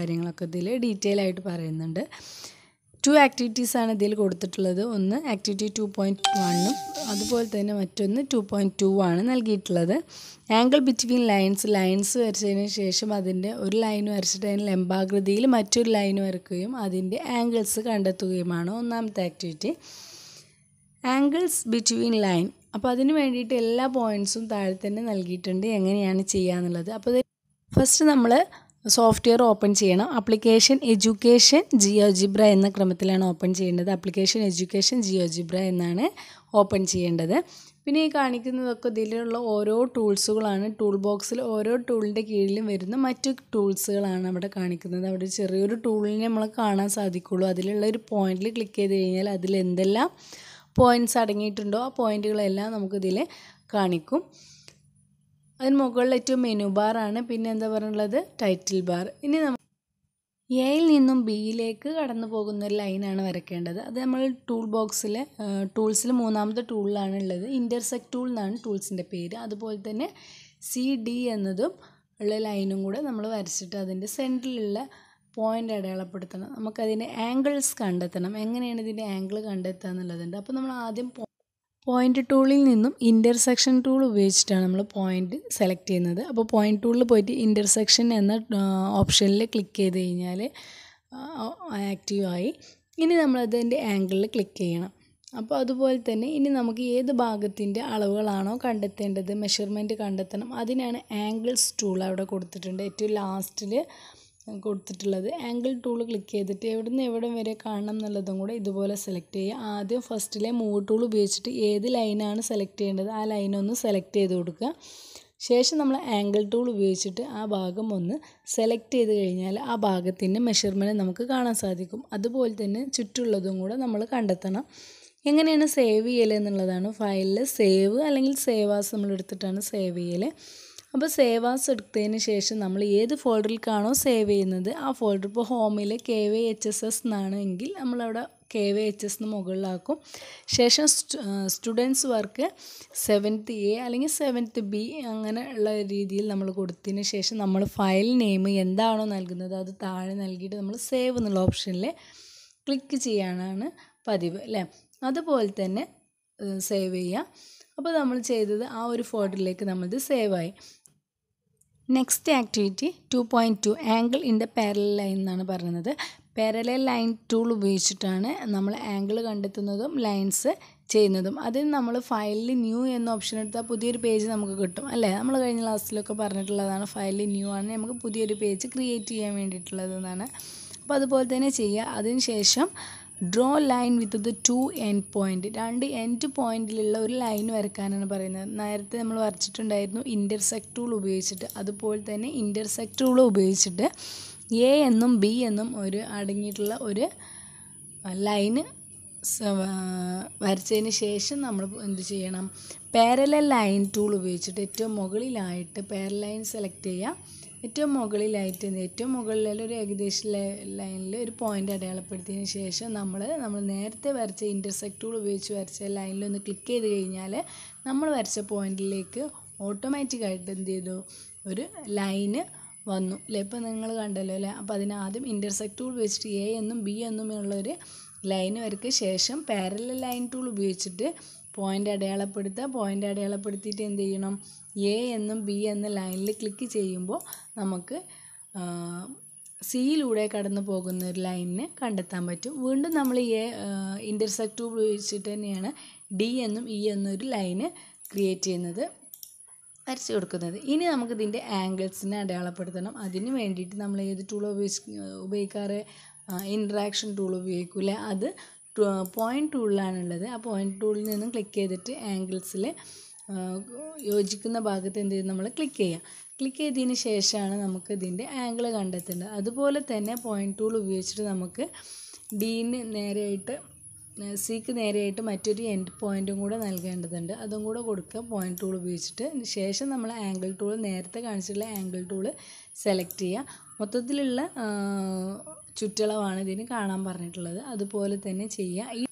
കാര്യങ്ങളൊക്കെ ഇതിൽ ഡീറ്റെയിൽ ആയിട്ട് പറയുന്നുണ്ട് ടു ആക്ടിവിറ്റീസാണ് ഇതിൽ കൊടുത്തിട്ടുള്ളത് ഒന്ന് ആക്ടിവിറ്റി ടു പോയിൻറ്റ് വണ്ണും അതുപോലെ തന്നെ മറ്റൊന്ന് ടു പോയിൻറ്റ് ടു ആണ് നൽകിയിട്ടുള്ളത് ആംഗിൾ ബിറ്റ്വീൻ ലൈൻസ് ലൈൻസ് വരച്ചതിന് ശേഷം അതിൻ്റെ ഒരു ലൈൻ വരച്ചിട്ട് അതിന് ലംബാകൃതിയിൽ മറ്റൊരു ലൈൻ വരക്കുകയും അതിൻ്റെ ആംഗിൾസ് കണ്ടെത്തുകയുമാണ് ഒന്നാമത്തെ ആക്ടിവിറ്റി ആംഗിൾസ് ബിറ്റ്വീൻ ലൈൻ അപ്പോൾ അതിന് വേണ്ടിയിട്ട് എല്ലാ പോയിൻറ്സും താഴെ തന്നെ നൽകിയിട്ടുണ്ട് എങ്ങനെയാണ് ചെയ്യുക എന്നുള്ളത് അപ്പോൾ ഫസ്റ്റ് നമ്മൾ സോഫ്റ്റ്വെയർ ഓപ്പൺ ചെയ്യണം ആപ്ലിക്കേഷൻ എഡ്യൂക്കേഷൻ ജിയോജിബ്ര എന്ന ക്രമത്തിലാണ് ഓപ്പൺ ചെയ്യേണ്ടത് ആപ്ലിക്കേഷൻ എഡ്യൂക്കേഷൻ ജിയോജിബ്ര എന്നാണ് ഓപ്പൺ ചെയ്യേണ്ടത് പിന്നെ ഈ കാണിക്കുന്നതൊക്കെ ഇതിലുള്ള ഓരോ ടൂൾസുകളാണ് ടൂൾ ബോക്സിൽ ഓരോ ടൂളിൻ്റെ കീഴിലും വരുന്ന മറ്റു ടൂൾസുകളാണ് അവിടെ കാണിക്കുന്നത് അവിടെ ചെറിയൊരു ടൂളിനെ നമ്മൾ കാണാൻ സാധിക്കുള്ളൂ അതിലുള്ള ഒരു പോയിന്റിൽ ക്ലിക്ക് ചെയ്ത് കഴിഞ്ഞാൽ അതിൽ എന്തെല്ലാം പോയിൻറ്റ്സ് അടങ്ങിയിട്ടുണ്ടോ ആ പോയിൻറ്റുകളെല്ലാം നമുക്കിതിൽ കാണിക്കും അതിന് ഏറ്റവും മെനു ബാർ ആണ് പിന്നെ എന്താ പറയുള്ളത് ടൈറ്റിൽ ബാർ ഇനി നമ്മൾ എയിൽ നിന്നും ബിയിലേക്ക് കടന്നു പോകുന്ന ഒരു ലൈനാണ് വരയ്ക്കേണ്ടത് അത് നമ്മൾ ടൂൾ ബോക്സിൽ ടൂൾസിൽ മൂന്നാമത്തെ ടൂളിലാണ് ഉള്ളത് ഇൻ്റർസെക്ട് ടൂൾ എന്നാണ് ടൂൾസിൻ്റെ പേര് അതുപോലെ തന്നെ സി ഡി എന്നതും ഉള്ള ലൈനും കൂടെ നമ്മൾ വരച്ചിട്ട് അതിൻ്റെ സെൻറ്ററിലുള്ള പോയിൻ്റ് അടയാളപ്പെടുത്തണം നമുക്കതിൻ്റെ ആംഗിൾസ് കണ്ടെത്തണം എങ്ങനെയാണ് ഇതിൻ്റെ ആംഗിൾ കണ്ടെത്തുക എന്നുള്ളതുണ്ട് അപ്പോൾ നമ്മൾ ആദ്യം പോയിൻ്റ് ടൂളിൽ നിന്നും ഇൻ്റർസെക്ഷൻ ടൂൾ ഉപയോഗിച്ചിട്ടാണ് നമ്മൾ പോയിൻ്റ് സെലക്ട് ചെയ്യുന്നത് അപ്പോൾ പോയിൻ്റ് ടൂളിൽ പോയിട്ട് ഇൻ്റർസെക്ഷൻ എന്ന ഓപ്ഷനിൽ ക്ലിക്ക് ചെയ്ത് കഴിഞ്ഞാൽ ആക്റ്റീവായി ഇനി നമ്മൾ ആംഗിളിൽ ക്ലിക്ക് ചെയ്യണം അപ്പോൾ അതുപോലെ തന്നെ ഇനി നമുക്ക് ഏത് ഭാഗത്തിൻ്റെ അളവുകളാണോ കണ്ടെത്തേണ്ടത് മെഷർമെൻറ്റ് കണ്ടെത്തണം അതിനാണ് ആംഗിൾസ് ടൂൾ അവിടെ കൊടുത്തിട്ടുണ്ട് ഏറ്റവും ലാസ്റ്റിൽ കൊടുത്തിട്ടുള്ളത് ആംഗിൾ ടൂൾ ക്ലിക്ക് ചെയ്തിട്ട് എവിടെ നിന്ന് എവിടം വരെ കാണണം എന്നുള്ളതും കൂടെ ഇതുപോലെ സെലക്ട് ചെയ്യുക ആദ്യം ഫസ്റ്റിലെ മൂവ് ടൂൾ ഉപയോഗിച്ചിട്ട് ഏത് ലൈനാണ് സെലക്ട് ചെയ്യേണ്ടത് ആ ലൈനൊന്ന് സെലക്ട് ചെയ്ത് കൊടുക്കുക ശേഷം നമ്മൾ ആംഗിൾ ടൂൾ ഉപയോഗിച്ചിട്ട് ആ ഭാഗം ഒന്ന് സെലക്ട് ചെയ്ത് കഴിഞ്ഞാൽ ആ ഭാഗത്തിൻ്റെ മെഷർമെൻറ്റ് നമുക്ക് കാണാൻ സാധിക്കും അതുപോലെ തന്നെ ചുറ്റുള്ളതും കൂടെ നമ്മൾ കണ്ടെത്തണം എങ്ങനെയാണ് സേവ് ചെയ്യൽ എന്നുള്ളതാണ് ഫയലിൽ സേവ് അല്ലെങ്കിൽ സേവാസ് നമ്മൾ എടുത്തിട്ടാണ് സേവ് ചെയ്യൽ അപ്പോൾ സേവാസ് എടുത്തതിന് ശേഷം നമ്മൾ ഏത് കാണോ സേവ് ചെയ്യുന്നത് ആ ഫോൾഡർ ഇപ്പോൾ ഹോമിൽ K Y H S S എങ്കിൽ നമ്മളവിടെ കെ വൈ എച്ച് എന്ന് മുകളിലാക്കും ശേഷം സ്റ്റുഡൻസ് വർക്ക് സെവൻത്ത് എ അല്ലെങ്കിൽ സെവൻത്ത് ബി അങ്ങനെ ഉള്ള രീതിയിൽ നമ്മൾ കൊടുത്തതിന് ശേഷം നമ്മൾ ഫയൽ നെയിം എന്താണോ നൽകുന്നത് അത് താഴെ നൽകിയിട്ട് നമ്മൾ സേവ് എന്നുള്ള ഓപ്ഷനിൽ ക്ലിക്ക് ചെയ്യാനാണ് പതിവ് അല്ലേ അതുപോലെ തന്നെ സേവ് ചെയ്യുക അപ്പോൾ നമ്മൾ ചെയ്തത് ആ ഒരു ഫോൾഡറിലേക്ക് നമ്മളിത് സേവായി next activity two point two angle in the parallel line എന്നാണ് പറയുന്നത് പാരലൽ ലൈൻ ടൂൾ ഉപയോഗിച്ചിട്ടാണ് നമ്മൾ ആംഗിൾ കണ്ടെത്തുന്നതും ലൈൻസ് ചെയ്യുന്നതും അതിന് നമ്മൾ ഫയലിൽ ന്യൂ എന്ന ഓപ്ഷൻ എടുത്താൽ പുതിയൊരു പേജ് നമുക്ക് കിട്ടും അല്ലേ നമ്മൾ കഴിഞ്ഞ ക്ലാസ്സിലൊക്കെ പറഞ്ഞിട്ടുള്ളതാണ് ഫയലിൽ ന്യൂ ആണ് നമുക്ക് പുതിയൊരു പേജ് ക്രിയേറ്റ് ചെയ്യാൻ വേണ്ടിയിട്ടുള്ളതെന്നാണ് അപ്പോൾ അതുപോലെ തന്നെ ചെയ്യുക ശേഷം draw line with the two end point രണ്ട് എൻഡ് പോയിന്റിലുള്ള ഒരു ലൈൻ വരക്കാനാണ് പറയുന്നത് നേരത്തെ നമ്മൾ വരച്ചിട്ടുണ്ടായിരുന്നു ഇൻ്റർസെക്ട് ടൂൾ ഉപയോഗിച്ചിട്ട് അതുപോലെ തന്നെ ഇൻ്റർസെക്ട് ടൂൾ ഉപയോഗിച്ചിട്ട് എ എന്നും ബി എന്നും ഒരു അടങ്ങിയിട്ടുള്ള ഒരു ലൈന് വരച്ചതിന് ശേഷം നമ്മൾ എന്ത് ചെയ്യണം പാരലൽ ലൈൻ ടൂൾ ഉപയോഗിച്ചിട്ട് ഏറ്റവും മുകളിലായിട്ട് പാരലൈൻ സെലക്ട് ചെയ്യുക ഏറ്റവും മുകളിലായിട്ട് ഏറ്റവും മുകളിലുള്ള ഒരു ഏകദേശ ലൈനിൽ ഒരു പോയിൻ്റ് അടയാളപ്പെടുത്തിയതിന് ശേഷം നമ്മൾ നമ്മൾ നേരത്തെ വരച്ച ഇൻ്റർസെക്ട് ടൂൾ ഉപയോഗിച്ച് വരച്ച ലൈനിൽ ഒന്ന് ക്ലിക്ക് ചെയ്ത് കഴിഞ്ഞാൽ നമ്മൾ വരച്ച പോയിന്റിലേക്ക് ഓട്ടോമാറ്റിക്കായിട്ട് എന്ത് ചെയ്തു ഒരു ലൈന് വന്നു അല്ലേ ഇപ്പോൾ നിങ്ങൾ കണ്ടല്ലോ അല്ലേ അപ്പോൾ അതിനാദ്യം ഇൻ്റർസെക്ട് ടൂൾ ഉപയോഗിച്ചിട്ട് എ എന്നും ബി എന്നും ഉള്ളൊരു ലൈൻ വരയ്ക്ക് ശേഷം പാരലൽ ലൈൻ ടൂൾ ഉപയോഗിച്ചിട്ട് പോയിൻ്റ് അടയാളപ്പെടുത്തുക പോയിൻ്റ് അടയാളപ്പെടുത്തിയിട്ട് എന്ത് ചെയ്യണം എ എന്നും ബി എന്ന ലൈനിൽ ക്ലിക്ക് ചെയ്യുമ്പോൾ നമുക്ക് സിയിലൂടെ കടന്നു പോകുന്ന ഒരു ലൈനിനെ കണ്ടെത്താൻ പറ്റും വീണ്ടും നമ്മൾ എ ഇൻ്റർസെക്ട് ഉപയോഗിച്ചിട്ട് തന്നെയാണ് ഡി എന്നും ഇ എന്നൊരു ലൈന് ക്രിയേറ്റ് ചെയ്യുന്നത് വരച്ചു കൊടുക്കുന്നത് ഇനി നമുക്ക് ഇതിൻ്റെ ആംഗിൾസിനെ അടയാളപ്പെടുത്തണം അതിന് വേണ്ടിയിട്ട് നമ്മൾ ഏത് ടൂൾ ഉപയോഗിച്ച് ഉപയോഗിക്കാറ് ഇൻട്രാക്ഷൻ ടൂൾ ഉപയോഗിക്കില്ല അത് പോയിൻറ്റ് ടൂളിലാണുള്ളത് ആ പോയിൻറ്റ് ടൂളിൽ നിന്നും ക്ലിക്ക് ചെയ്തിട്ട് ആംഗിൾസിൽ യോജിക്കുന്ന ഭാഗത്ത് എന്ത് ചെയ്യും നമ്മൾ ക്ലിക്ക് ചെയ്യാം ക്ലിക്ക് ചെയ്തതിന് ശേഷമാണ് നമുക്ക് ഇതിൻ്റെ ആംഗിൾ കണ്ടെത്തേണ്ടത് അതുപോലെ തന്നെ പോയിൻറ്റ് ടൂൾ ഉപയോഗിച്ചിട്ട് നമുക്ക് ഡീന് നേരെയായിട്ട് സിക്ക് നേരെയായിട്ട് മറ്റൊരു എൻഡ് പോയിൻറ്റും കൂടെ നൽകേണ്ടതുണ്ട് അതും കൂടെ കൊടുക്കുക പോയിൻറ്റ് ടൂൾ ഉപയോഗിച്ചിട്ട് ശേഷം നമ്മൾ ആംഗിൾ ടൂൾ നേരത്തെ കാണിച്ചിട്ടുള്ള ആംഗിൾ ടൂൾ സെലക്ട് ചെയ്യുക മൊത്തത്തിലുള്ള ചുറ്റളവാണ് ഇതിന് കാണാൻ പറഞ്ഞിട്ടുള്ളത് അതുപോലെ തന്നെ ചെയ്യുക ഈ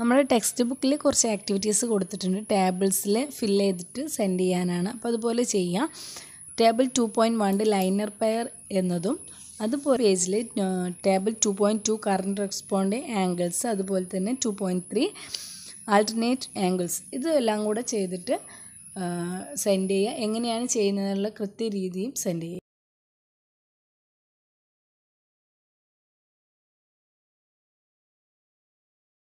നമ്മുടെ ടെക്സ്റ്റ് ബുക്കിൽ കുറച്ച് ആക്ടിവിറ്റീസ് കൊടുത്തിട്ടുണ്ട് ടേബിൾസിൽ ഫിൽ ചെയ്തിട്ട് സെൻഡ് ചെയ്യാനാണ് അപ്പോൾ അതുപോലെ ചെയ്യാം table two point linear pair എന്നതും അതുപോലെ പേജിൽ ടേബിൾ ടു പോയിൻറ്റ് ടു കറണ്ട് റെസ്പോണ്ട് ആംഗിൾസ് അതുപോലെ തന്നെ two point three alternate angles ഇതെല്ലാം കൂടെ ചെയ്തിട്ട് സെൻഡ് ചെയ്യുക എങ്ങനെയാണ് ചെയ്യുന്നതിനുള്ള കൃത്യ രീതിയും സെൻഡ് ചെയ്യുക